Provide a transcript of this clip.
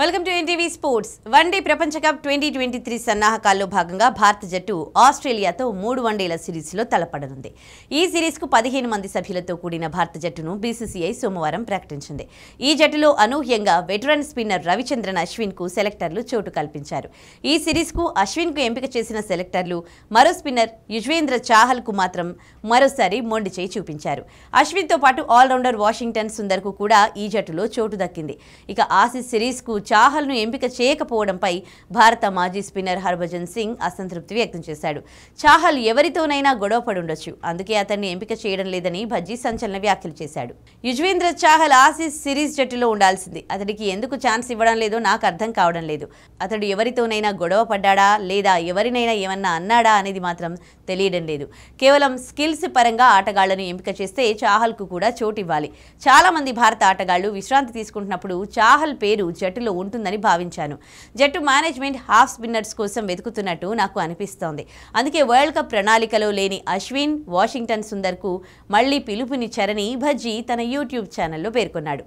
welcome to NTV sports one day ప్రపంచ cup twenty twenty three సన్నాహకాల్లో భాగంగా భారత జట్టు ఆస్ట్రేలియాతో మూడు వన్డేల సిరీస్లో తలపడనుంది ఈ సిరీస్కు పదిహేను మంది సభ్యులతో కూడిన భారత జట్టును బీసీసీఐ సోమవారం ప్రకటించింది ఈ జట్టులో అనూహ్యంగా వెటరన్ స్పిన్నర్ రవిచంద్రన్ అశ్విన్కు సెలెక్టర్లు చోటు కల్పించారు ఈ సిరీస్కు అశ్విన్కు ఎంపిక చేసిన సెలెక్టర్లు మరో స్పిన్నర్ యుజ్వేంద్ర చాహల్కు మాత్రం మరోసారి మొండి చేయి చూపించారు అశ్విన్తో పాటు ఆల్రౌండర్ వాషింగ్టన్ సుందర్కు కూడా ఈ జట్టులో చోటు దక్కింది ఇక ఆసీస్ సిరీస్కు చాహల్ను ఎంపిక చేయకపోవడంపై భారత మాజీ స్పిన్నర్ హర్భజన్ సింగ్ అసంతృప్తి వ్యక్తం చేశాడు చాహల్ ఎవరితోనైనా గొడవ పడుండొచ్చు అందుకే అతన్ని ఎంపిక చేయడం లేదని భజ్జీ సంచలన వ్యాఖ్యలు చేశాడు యుజ్వేంద్ర చాహల్ ఆసీస్ సిరీస్ జట్టులో ఉండాల్సింది అతడికి ఎందుకు ఛాన్స్ ఇవ్వడం లేదో నాకు అర్థం కావడం లేదు అతడు ఎవరితోనైనా గొడవ పడ్డాడా లేదా ఎవరినైనా ఏమన్నా అన్నాడా అనేది మాత్రం తెలియడం లేదు కేవలం స్కిల్స్ పరంగా ఆటగాళ్లను ఎంపిక చేస్తే చాహల్కు కూడా చోటు ఇవ్వాలి చాలా మంది భారత ఆటగాళ్లు విశ్రాంతి తీసుకుంటున్నప్పుడు చాహల్ పేరు జట్టులో ఉంటుందని భావించాను జట్టు మేనేజ్మెంట్ హాఫ్ స్పిన్నర్స్ కోసం వెతుకుతున్నట్టు నాకు అనిపిస్తోంది అందుకే వరల్డ్ కప్ ప్రణాళికలో లేని అశ్విన్ వాషింగ్టన్ సుందర్కు మళ్లీ పిలుపునిచ్చారని భజ్జీ తన యూట్యూబ్ ఛానల్లో పేర్కొన్నాడు